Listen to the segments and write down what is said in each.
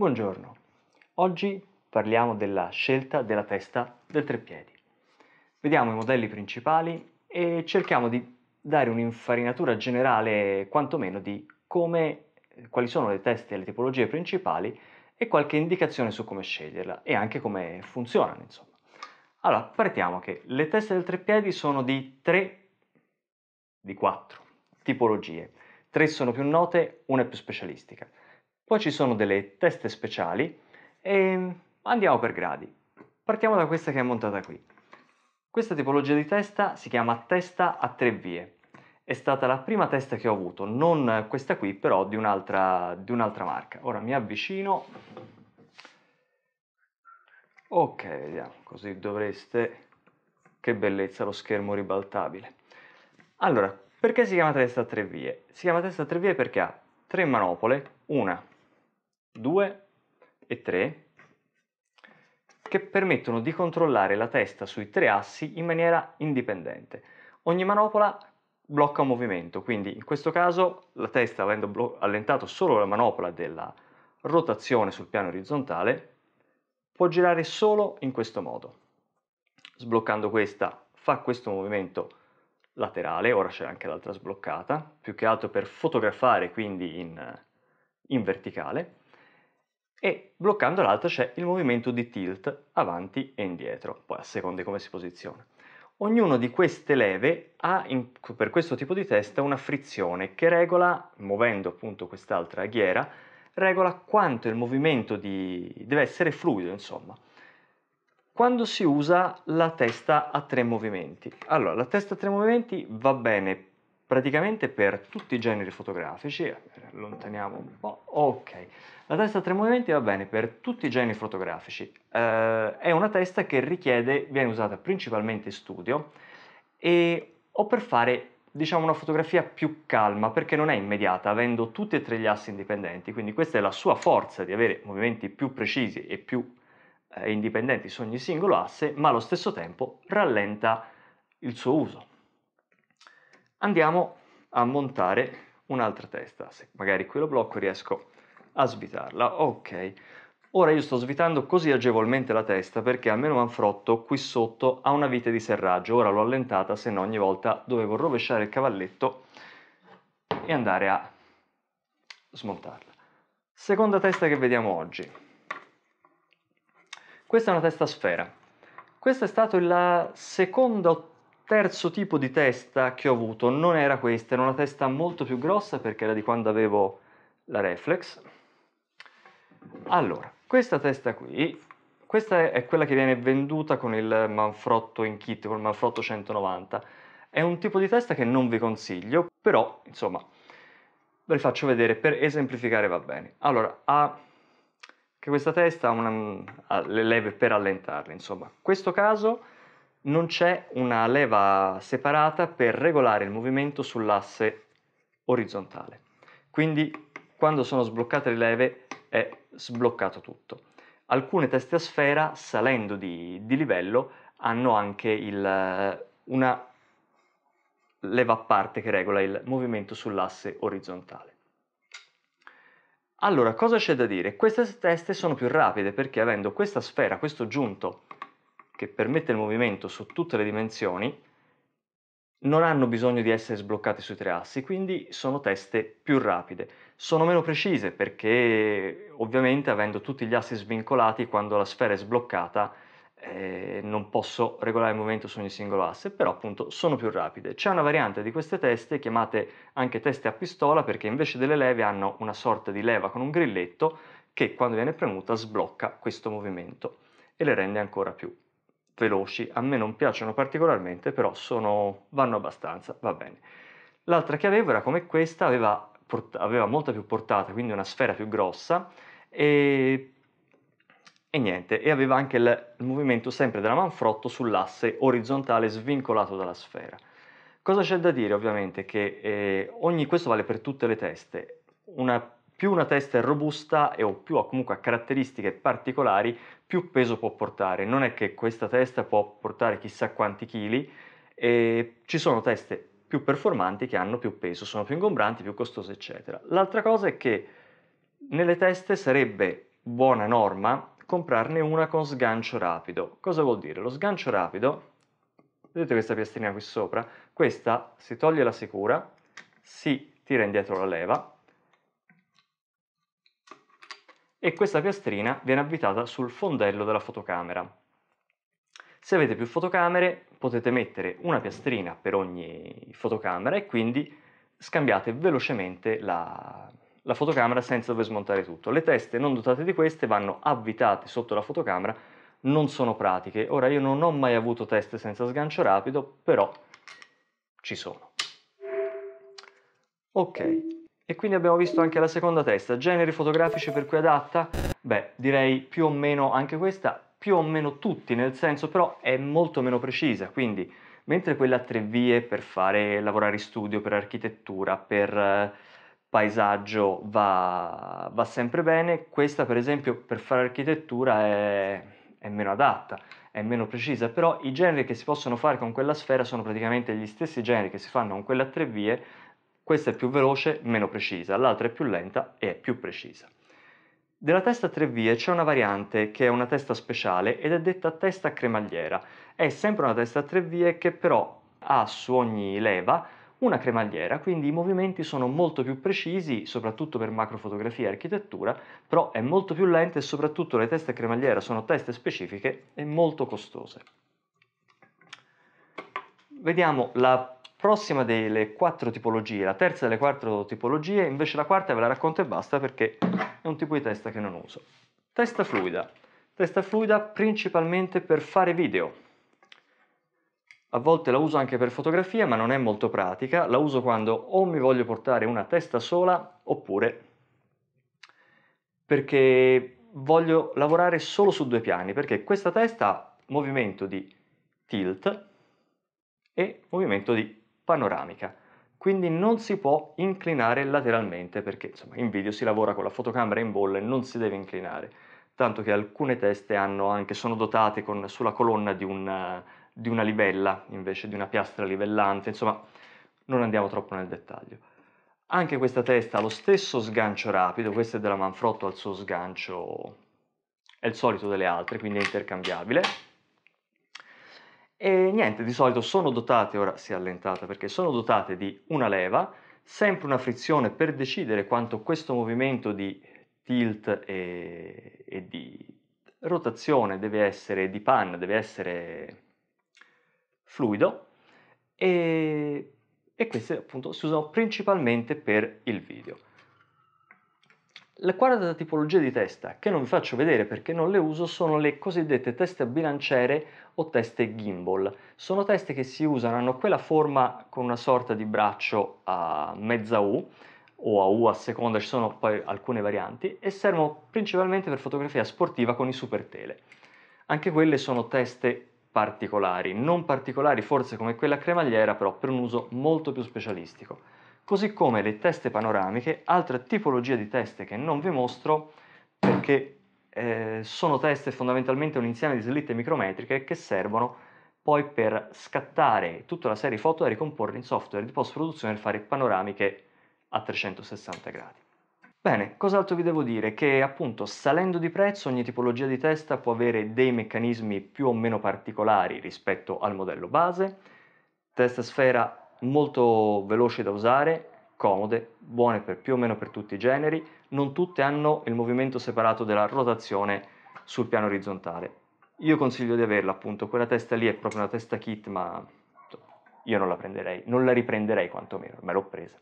Buongiorno, oggi parliamo della scelta della testa del treppiedi. Vediamo i modelli principali e cerchiamo di dare un'infarinatura generale quantomeno di come, eh, quali sono le teste e le tipologie principali e qualche indicazione su come sceglierla e anche come funzionano insomma. Allora, partiamo che le teste del treppiedi sono di 3 di 4 tipologie. Tre sono più note, una è più specialistica poi ci sono delle teste speciali e andiamo per gradi. Partiamo da questa che è montata qui. Questa tipologia di testa si chiama testa a tre vie. È stata la prima testa che ho avuto, non questa qui, però di un'altra, di un'altra marca. Ora mi avvicino. Ok, vediamo, così dovreste... Che bellezza lo schermo ribaltabile. Allora, perché si chiama testa a tre vie? Si chiama testa a tre vie perché ha tre manopole, una 2 e 3 che permettono di controllare la testa sui tre assi in maniera indipendente. Ogni manopola blocca un movimento, quindi in questo caso la testa avendo allentato solo la manopola della rotazione sul piano orizzontale può girare solo in questo modo. Sbloccando questa fa questo movimento laterale, ora c'è anche l'altra sbloccata, più che altro per fotografare quindi in, in verticale e bloccando l'altra c'è il movimento di tilt avanti e indietro, poi a seconda di come si posiziona. Ognuno di queste leve ha in, per questo tipo di testa una frizione che regola, muovendo appunto quest'altra ghiera, regola quanto il movimento di, deve essere fluido, insomma. Quando si usa la testa a tre movimenti. Allora, la testa a tre movimenti va bene praticamente per tutti i generi fotografici, allontaniamo un po', ok, la testa a tre movimenti va bene per tutti i generi fotografici, eh, è una testa che richiede, viene usata principalmente in studio e, o per fare diciamo una fotografia più calma perché non è immediata avendo tutti e tre gli assi indipendenti quindi questa è la sua forza di avere movimenti più precisi e più eh, indipendenti su ogni singolo asse ma allo stesso tempo rallenta il suo uso andiamo a montare un'altra testa. Se magari qui lo blocco riesco a svitarla. Ok. Ora io sto svitando così agevolmente la testa perché almeno Manfrotto qui sotto ha una vite di serraggio, ora l'ho allentata se no ogni volta dovevo rovesciare il cavalletto e andare a smontarla. Seconda testa che vediamo oggi. Questa è una testa sfera. Questa è stata la seconda terzo tipo di testa che ho avuto non era questa, era una testa molto più grossa perché era di quando avevo la reflex. Allora, questa testa qui, questa è quella che viene venduta con il manfrotto in kit, con il manfrotto 190. È un tipo di testa che non vi consiglio, però insomma ve li faccio vedere per esemplificare va bene. Allora, ha che questa testa ha, una, ha le leve per allentarle, insomma. In questo caso non c'è una leva separata per regolare il movimento sull'asse orizzontale. Quindi quando sono sbloccate le leve è sbloccato tutto. Alcune teste a sfera, salendo di, di livello, hanno anche il, una leva a parte che regola il movimento sull'asse orizzontale. Allora, cosa c'è da dire? Queste teste sono più rapide perché avendo questa sfera, questo giunto che permette il movimento su tutte le dimensioni, non hanno bisogno di essere sbloccate sui tre assi, quindi sono teste più rapide. Sono meno precise perché ovviamente avendo tutti gli assi svincolati quando la sfera è sbloccata eh, non posso regolare il movimento su ogni singolo asse, però appunto sono più rapide. C'è una variante di queste teste chiamate anche teste a pistola perché invece delle leve hanno una sorta di leva con un grilletto che quando viene premuta sblocca questo movimento e le rende ancora più veloci, a me non piacciono particolarmente, però sono, vanno abbastanza, va bene. L'altra che avevo era come questa, aveva, port- aveva molta più portata, quindi una sfera più grossa e, e niente, e aveva anche il, il movimento sempre della manfrotto sull'asse orizzontale svincolato dalla sfera. Cosa c'è da dire ovviamente? Che eh, ogni, questo vale per tutte le teste, una più una testa è robusta e o più ha comunque caratteristiche particolari, più peso può portare. Non è che questa testa può portare chissà quanti chili, e ci sono teste più performanti che hanno più peso, sono più ingombranti, più costose, eccetera. L'altra cosa è che nelle teste sarebbe buona norma comprarne una con sgancio rapido. Cosa vuol dire? Lo sgancio rapido, vedete questa piastrina qui sopra? Questa si toglie la sicura, si tira indietro la leva, e questa piastrina viene avvitata sul fondello della fotocamera. Se avete più fotocamere potete mettere una piastrina per ogni fotocamera e quindi scambiate velocemente la, la fotocamera senza dover smontare tutto. Le teste non dotate di queste vanno avvitate sotto la fotocamera, non sono pratiche. Ora io non ho mai avuto teste senza sgancio rapido, però ci sono. Ok, e quindi abbiamo visto anche la seconda testa, generi fotografici per cui adatta? Beh, direi più o meno anche questa, più o meno tutti, nel senso però è molto meno precisa, quindi mentre quella a tre vie per fare lavorare in studio, per architettura, per eh, paesaggio va, va, sempre bene, questa per esempio per fare architettura è, è meno adatta, è meno precisa, però i generi che si possono fare con quella sfera sono praticamente gli stessi generi che si fanno con quella a tre vie, questa è più veloce, meno precisa, l'altra è più lenta e è più precisa. Della testa a tre vie c'è una variante che è una testa speciale ed è detta testa a cremagliera. È sempre una testa a tre vie che però ha su ogni leva una cremagliera, quindi i movimenti sono molto più precisi, soprattutto per macrofotografia e architettura, però è molto più lenta e soprattutto le teste a cremagliera sono teste specifiche e molto costose. Vediamo la prossima delle quattro tipologie, la terza delle quattro tipologie, invece la quarta ve la racconto e basta perché è un tipo di testa che non uso. Testa fluida. Testa fluida principalmente per fare video. A volte la uso anche per fotografia, ma non è molto pratica. La uso quando o mi voglio portare una testa sola oppure perché voglio lavorare solo su due piani, perché questa testa ha movimento di tilt e movimento di panoramica, quindi non si può inclinare lateralmente perché insomma, in video si lavora con la fotocamera in bolle, non si deve inclinare, tanto che alcune teste hanno anche, sono dotate con, sulla colonna di una, di una livella invece di una piastra livellante, insomma non andiamo troppo nel dettaglio. Anche questa testa ha lo stesso sgancio rapido, questa è della Manfrotto al suo sgancio, è il solito delle altre, quindi è intercambiabile. E niente, di solito sono dotate, ora si è allentata perché sono dotate di una leva, sempre una frizione per decidere quanto questo movimento di tilt e, e di rotazione deve essere, di pan deve essere fluido e, e queste appunto si usano principalmente per il video. La quarta tipologia di testa, che non vi faccio vedere perché non le uso, sono le cosiddette teste a bilanciere o teste gimbal. Sono teste che si usano, hanno quella forma con una sorta di braccio a mezza U o a U a seconda, ci sono poi alcune varianti, e servono principalmente per fotografia sportiva con i super tele. Anche quelle sono teste particolari, non particolari forse come quella cremagliera, però per un uso molto più specialistico così come le teste panoramiche, altra tipologia di teste che non vi mostro perché eh, sono teste fondamentalmente un insieme di slitte micrometriche che servono poi per scattare tutta la serie di foto e ricomporre in software di post-produzione e fare panoramiche a 360 gradi. Bene, cos'altro vi devo dire? Che appunto salendo di prezzo ogni tipologia di testa può avere dei meccanismi più o meno particolari rispetto al modello base, testa sfera molto veloce da usare, comode, buone per più o meno per tutti i generi, non tutte hanno il movimento separato della rotazione sul piano orizzontale. Io consiglio di averla appunto, quella testa lì è proprio una testa kit, ma io non la prenderei, non la riprenderei quantomeno, me l'ho presa.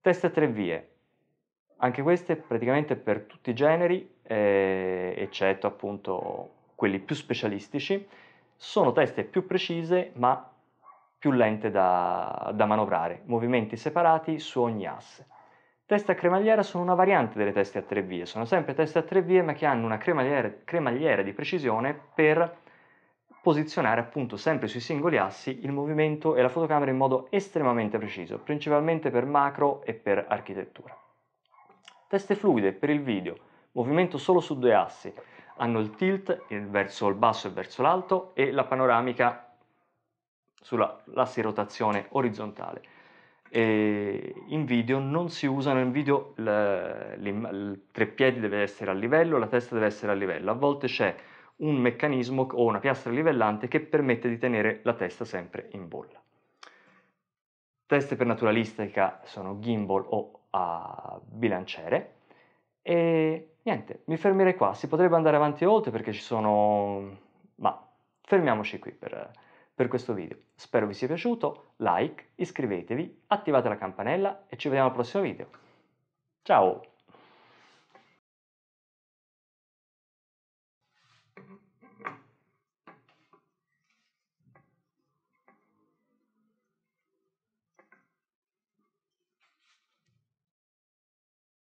Testa a tre vie, anche queste praticamente per tutti i generi, eh, eccetto appunto quelli più specialistici, sono teste più precise ma più lente da, da manovrare, movimenti separati su ogni asse. Teste a cremagliera sono una variante delle teste a tre vie, sono sempre teste a tre vie ma che hanno una cremagliera, cremagliera di precisione per posizionare appunto sempre sui singoli assi il movimento e la fotocamera in modo estremamente preciso, principalmente per macro e per architettura. Teste fluide per il video, movimento solo su due assi, hanno il tilt verso il basso e verso l'alto e la panoramica sull'asse rotazione orizzontale. E in video non si usano, in video il tre piedi deve essere a livello, la testa deve essere a livello, a volte c'è un meccanismo o una piastra livellante che permette di tenere la testa sempre in bolla. Teste per naturalistica sono gimbal o a bilanciere e niente, mi fermerei qua, si potrebbe andare avanti oltre perché ci sono... ma fermiamoci qui per per questo video. Spero vi sia piaciuto, like, iscrivetevi, attivate la campanella e ci vediamo al prossimo video. Ciao!